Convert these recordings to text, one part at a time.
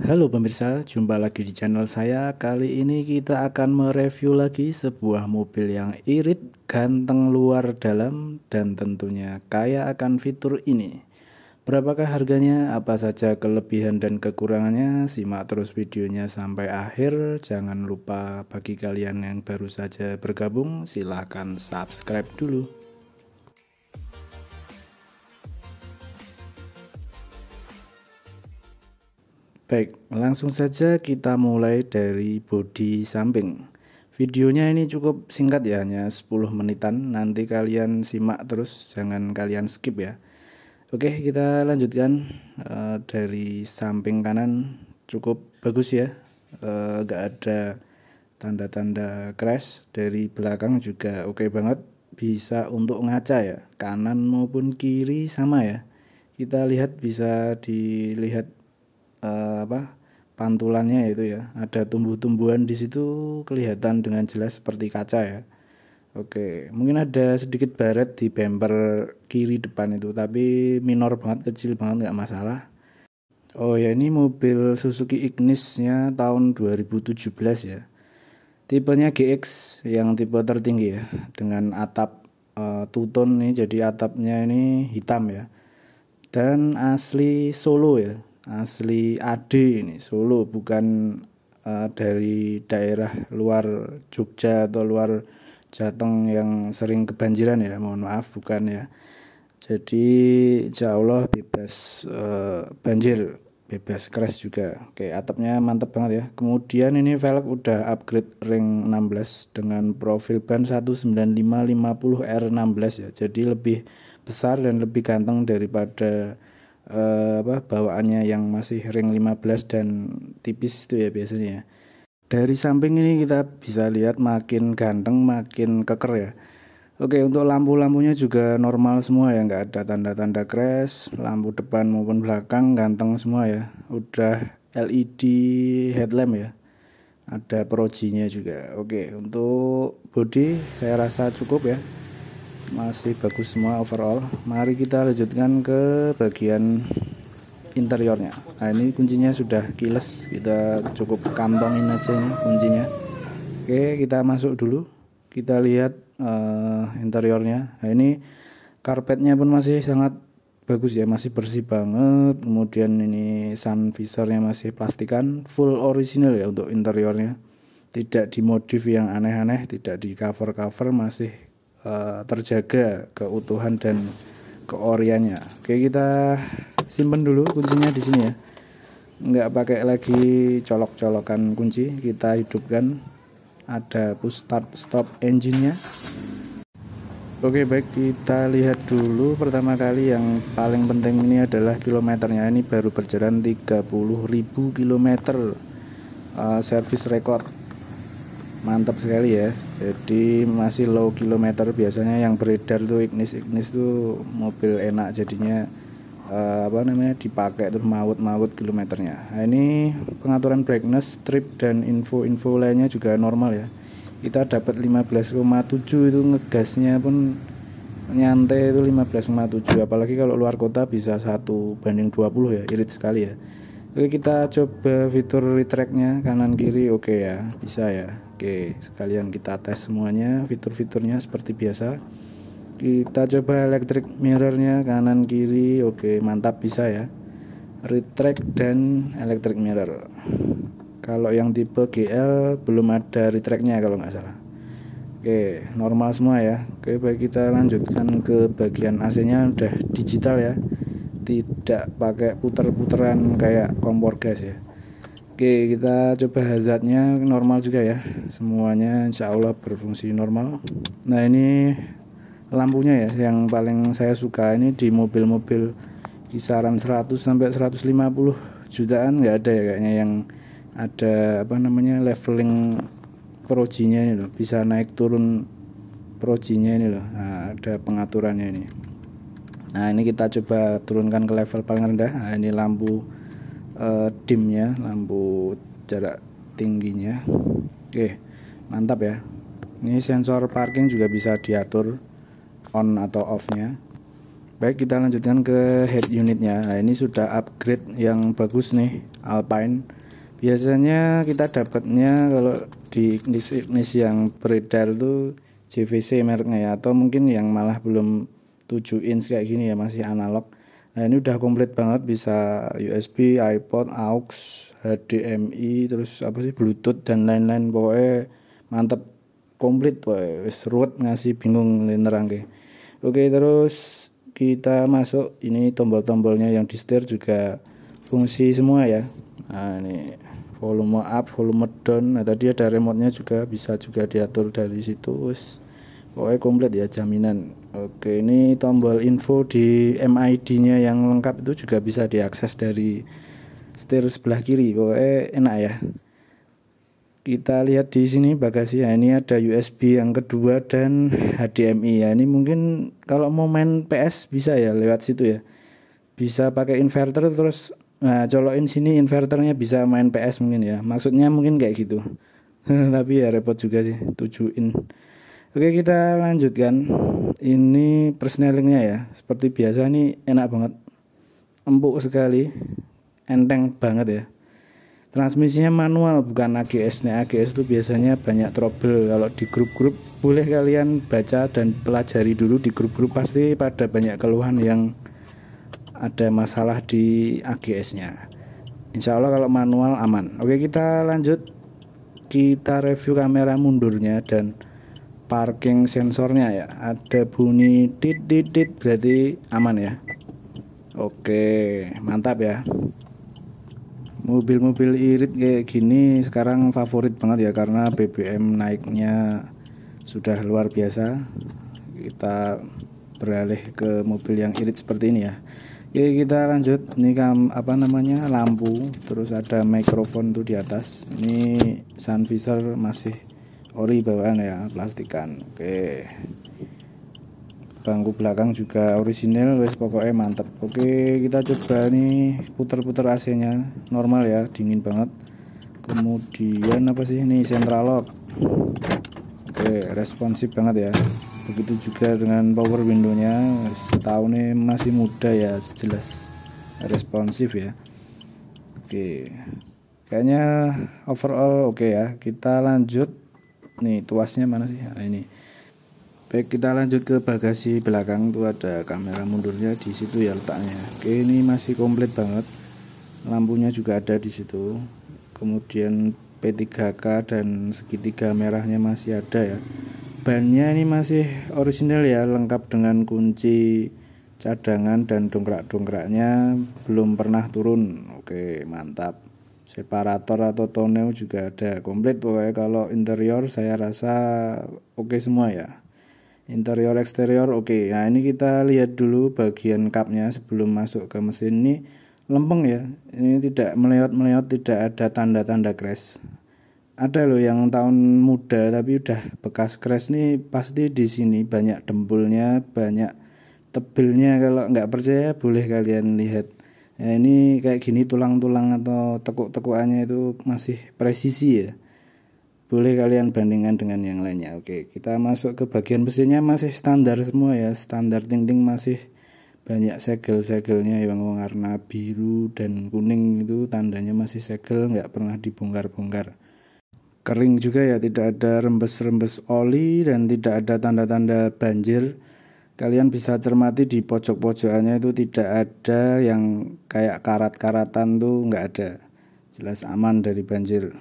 Halo pemirsa, jumpa lagi di channel saya. Kali ini kita akan mereview lagi sebuah mobil yang irit, ganteng luar dalam, dan tentunya kaya akan fitur ini. Berapakah harganya, apa saja kelebihan dan kekurangannya, simak terus videonya sampai akhir. Jangan lupa bagi kalian yang baru saja bergabung, silahkan subscribe dulu. Baik, langsung saja kita mulai dari bodi samping. Videonya ini cukup singkat ya, hanya 10 menitan. Nanti kalian simak terus, jangan kalian skip ya. Oke, kita lanjutkan e, dari samping kanan cukup bagus ya. E, eh, gak ada tanda-tanda crash dari belakang juga oke banget. Bisa untuk ngaca ya, kanan maupun kiri sama ya. Kita lihat bisa dilihat uh, apa pantulannya itu ya ada tumbuh-tumbuhan di situ kelihatan dengan jelas seperti kaca ya oke mungkin ada sedikit baret di bumper kiri depan itu tapi minor banget kecil banget nggak masalah oh ya ini mobil Suzuki Ignisnya tahun 2017 ya tipenya GX yang tipe tertinggi ya dengan atap uh, tutun nih jadi atapnya ini hitam ya dan asli Solo ya asli Ade ini Solo bukan uh, dari daerah luar Jogja atau luar Jateng yang sering kebanjiran ya mohon maaf bukan ya jadi insya Allah bebas uh, banjir bebas crash juga oke atapnya mantap banget ya kemudian ini velg udah upgrade ring 16 dengan profil ban 19550R16 ya jadi lebih besar dan lebih ganteng daripada uh, apa bawaannya yang masih ring 15 dan tipis itu ya biasanya ya. Dari samping ini kita bisa lihat makin ganteng makin keker ya. Oke untuk lampu-lampunya juga normal semua ya nggak ada tanda-tanda crash lampu depan maupun belakang ganteng semua ya udah LED headlamp ya ada projinya juga oke untuk body saya rasa cukup ya masih bagus semua overall mari kita lanjutkan ke bagian interiornya nah ini kuncinya sudah kiles kita cukup kantongin aja ini kuncinya oke kita masuk dulu kita lihat uh, interiornya nah ini karpetnya pun masih sangat bagus ya masih bersih banget kemudian ini sun visornya masih plastikan full original ya untuk interiornya tidak dimodif yang aneh-aneh tidak di cover cover masih uh, terjaga keutuhan dan keoriannya. Oke, kita simpen dulu kuncinya di sini ya. Enggak pakai lagi colok-colokan kunci, kita hidupkan ada push start stop engine-nya. Oke, baik kita lihat dulu pertama kali yang paling penting ini adalah kilometernya. Ini baru berjalan 30.000 km. Uh, service record. Mantap sekali ya jadi masih low kilometer biasanya yang beredar tuh ignis ignis tuh mobil enak jadinya uh, apa namanya dipakai tuh maut maut kilometernya nah, ini pengaturan brightness trip dan info-info lainnya juga normal ya kita dapat 15,7 itu ngegasnya pun nyantai itu 15,7 apalagi kalau luar kota bisa satu banding 20 ya irit sekali ya Oke kita coba fitur retracknya kanan kiri oke okay ya bisa ya Oke, sekalian kita tes semuanya fitur-fiturnya seperti biasa. Kita coba electric mirrornya kanan kiri. Oke, mantap bisa ya. Retract dan electric mirror. Kalau yang tipe GL belum ada retractnya kalau nggak salah. Oke, normal semua ya. Oke, baik kita lanjutkan ke bagian AC-nya udah digital ya. Tidak pakai puter-puteran kayak kompor gas ya. Oke, kita coba hazardnya normal juga ya. Semuanya insya Allah berfungsi normal. Nah, ini lampunya ya yang paling saya suka ini di mobil-mobil kisaran 100 sampai 150 jutaan nggak ada ya kayaknya yang ada apa namanya leveling projinya ini loh bisa naik turun projinya ini loh nah, ada pengaturannya ini nah ini kita coba turunkan ke level paling rendah nah, ini lampu uh, dimnya lampu jarak tingginya oke mantap ya ini sensor parking juga bisa diatur on atau offnya baik kita lanjutkan ke head unitnya nah ini sudah upgrade yang bagus nih Alpine biasanya kita dapatnya kalau di ignis yang beredar tuh JVC mereknya ya atau mungkin yang malah belum 7 inch kayak gini ya masih analog Nah ini udah komplit banget bisa USB, iPod, aux, HDMI, terus apa sih Bluetooth dan lain-lain pokoknya mantap komplit pokoknya seruat ngasih bingung nerangke. Oke terus kita masuk ini tombol-tombolnya yang di setir juga fungsi semua ya. Nah ini volume up, volume down. Nah tadi ada remote-nya juga bisa juga diatur dari situ. Wis Oke komplit ya jaminan oke ini tombol info di MID nya yang lengkap itu juga bisa diakses dari setir sebelah kiri Oke enak ya kita lihat di sini bagasi ya ini ada USB yang kedua dan HDMI ya nah, ini mungkin kalau mau main PS bisa ya lewat situ ya bisa pakai inverter terus nah, colokin sini inverternya bisa main PS mungkin ya maksudnya mungkin kayak gitu tapi ya repot juga sih tujuin. Oke kita lanjutkan Ini persnelingnya ya Seperti biasa ini enak banget Empuk sekali Enteng banget ya Transmisinya manual bukan AGS Nih AGS itu biasanya banyak trouble Kalau di grup-grup boleh kalian baca dan pelajari dulu di grup-grup Pasti pada banyak keluhan yang ada masalah di AGS-nya Insya Allah kalau manual aman Oke kita lanjut Kita review kamera mundurnya dan parking sensornya ya ada bunyi tit tit tit berarti aman ya oke mantap ya mobil-mobil irit kayak gini sekarang favorit banget ya karena BBM naiknya sudah luar biasa kita beralih ke mobil yang irit seperti ini ya Oke kita lanjut ini kam, apa namanya lampu terus ada mikrofon tuh di atas ini sun visor masih ori bawaan ya plastikan oke okay. bangku belakang juga original wes pokoknya mantap oke okay, kita coba nih putar-putar AC nya normal ya dingin banget kemudian apa sih ini central lock oke okay, responsif banget ya begitu juga dengan power window nya setahun ini masih muda ya jelas responsif ya oke kayaknya overall oke okay ya kita lanjut nih tuasnya mana sih nah, ini baik kita lanjut ke bagasi belakang tuh ada kamera mundurnya di situ ya letaknya oke ini masih komplit banget lampunya juga ada di situ kemudian P3K dan segitiga merahnya masih ada ya bannya ini masih orisinal ya lengkap dengan kunci cadangan dan dongkrak-dongkraknya belum pernah turun oke mantap separator atau tonel juga ada komplit pokoknya kalau interior saya rasa oke okay semua ya interior eksterior oke okay. nah ini kita lihat dulu bagian kapnya sebelum masuk ke mesin ini lempeng ya ini tidak meleot meleot tidak ada tanda-tanda crash ada loh yang tahun muda tapi udah bekas crash nih pasti di sini banyak dempulnya banyak tebelnya kalau nggak percaya boleh kalian lihat ya ini kayak gini tulang-tulang atau tekuk tekuannya itu masih presisi ya boleh kalian bandingkan dengan yang lainnya oke kita masuk ke bagian mesinnya masih standar semua ya standar ting-ting masih banyak segel-segelnya yang warna biru dan kuning itu tandanya masih segel nggak pernah dibongkar-bongkar kering juga ya tidak ada rembes-rembes oli dan tidak ada tanda-tanda banjir kalian bisa cermati di pojok-pojokannya itu tidak ada yang kayak karat-karatan tuh nggak ada jelas aman dari banjir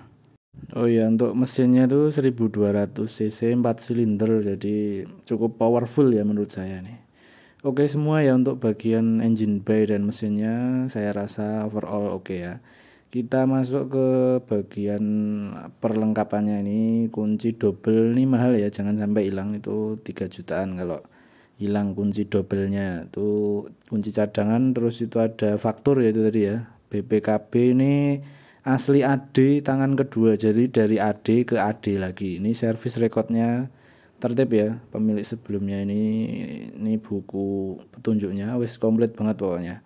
oh ya untuk mesinnya itu 1200 cc 4 silinder jadi cukup powerful ya menurut saya nih oke semua ya untuk bagian engine bay dan mesinnya saya rasa overall oke ya kita masuk ke bagian perlengkapannya ini kunci double nih mahal ya jangan sampai hilang itu 3 jutaan kalau hilang kunci dobelnya itu kunci cadangan terus itu ada faktur ya itu tadi ya BPKB ini asli AD tangan kedua jadi dari AD ke AD lagi ini service recordnya tertib ya pemilik sebelumnya ini ini buku petunjuknya wis komplit banget pokoknya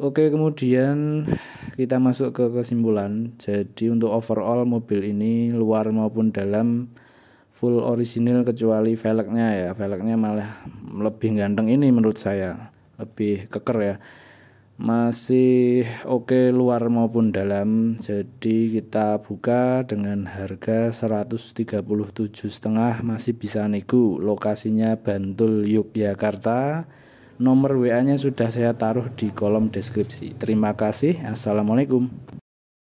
Oke kemudian kita masuk ke kesimpulan jadi untuk overall mobil ini luar maupun dalam full orisinil kecuali velgnya ya velgnya malah lebih ganteng ini menurut saya lebih keker ya masih oke okay luar maupun dalam jadi kita buka dengan harga 137 setengah masih bisa nego lokasinya Bantul Yogyakarta nomor WA nya sudah saya taruh di kolom deskripsi terima kasih assalamualaikum